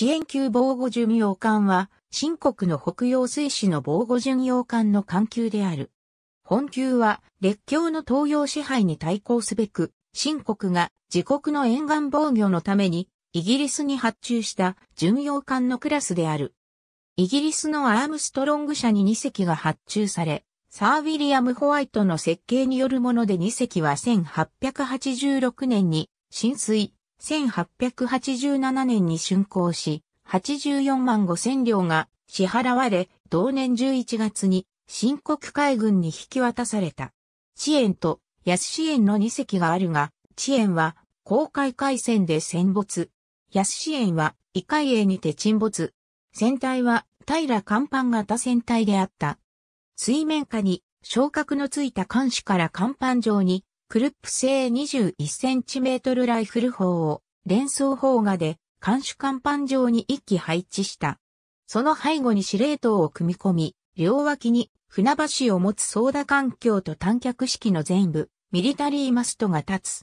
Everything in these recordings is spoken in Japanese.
遅延級防護巡洋艦は、新国の北洋水師の防護巡洋艦の艦級である。本級は、列強の東洋支配に対抗すべく、新国が自国の沿岸防御のために、イギリスに発注した巡洋艦のクラスである。イギリスのアームストロング社に2隻が発注され、サー・ウィリアム・ホワイトの設計によるもので2隻は1886年に浸水、1887年に竣工し、84万5千両が支払われ、同年11月に新国海軍に引き渡された。遅延と安支援の2隻があるが、遅延は公海海戦で戦没。安支援は異海英にて沈没。船体は平甲板型船体であった。水面下に昇格のついた艦首から甲板上にクルップ製 21cm ライフル砲を連装砲画で艦首甲板上に一機配置した。その背後に司令塔を組み込み、両脇に船橋を持つ操舵環境と短脚式の全部、ミリタリーマストが立つ。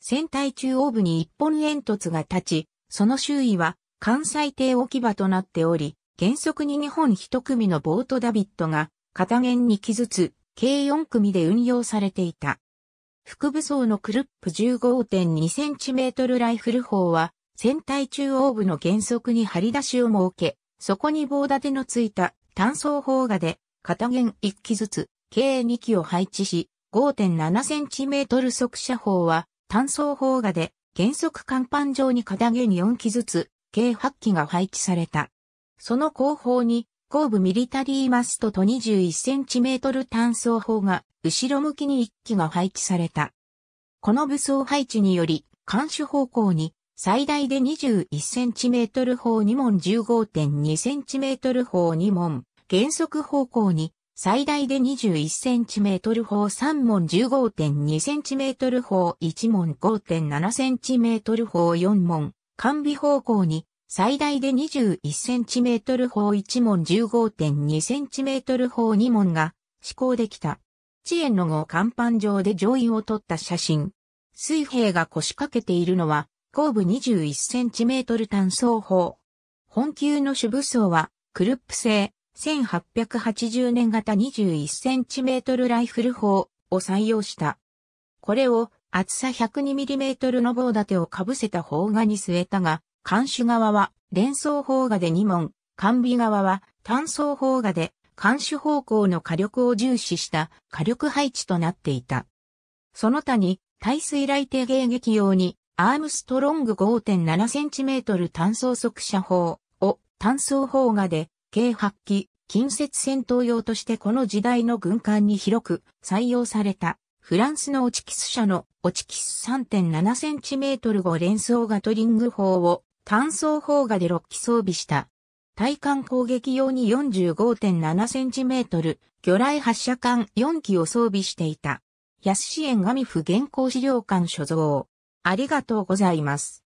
船体中央部に一本煙突が立ち、その周囲は関西艇置き場となっており、原則に日本一組のボートダビットが、片弦に傷ずつ、計4組で運用されていた。副武装のクルップ 15.2cm ライフル砲は、船体中央部の原則に張り出しを設け、そこに棒立てのついた単装砲画で、片弦1機ずつ、計2機を配置し、5.7cm 速射砲は、単装砲画で、原則甲板上に片弦4機ずつ、計8機が配置された。その後方に、後部ミリタリーマストと 21cm 単装砲が後ろ向きに1機が配置された。この武装配置により、監視方向に最大で 21cm 砲2門 15.2cm 砲2門、減速方向に最大で 21cm 砲3門 15.2cm 砲1門 5.7cm 砲4門、完備方向に最大で 21cm 法1問 15.2cm 法2問が施行できた。遅延の後甲板上で上位を撮った写真。水平が腰掛けているのは、後部 21cm 単層砲。本級の主部層は、クルップ製、1880年型 21cm ライフル砲を採用した。これを厚さ 102mm の棒立てを被せた砲画に据えたが、監視側は連想砲画で2門、完備側は単装砲画で監視方向の火力を重視した火力配置となっていた。その他に、耐水雷艇迎撃用に、アームストロング 5.7cm 単装速射砲を単装砲画で、計8機、近接戦闘用としてこの時代の軍艦に広く採用された、フランスのオチキス社のオチキス 3.7cm 5連装ガトリング砲を単装砲画で6機装備した。対艦攻撃用に 45.7cm、魚雷発射管4機を装備していた。安支援ガミフ現行資料館所蔵。ありがとうございます。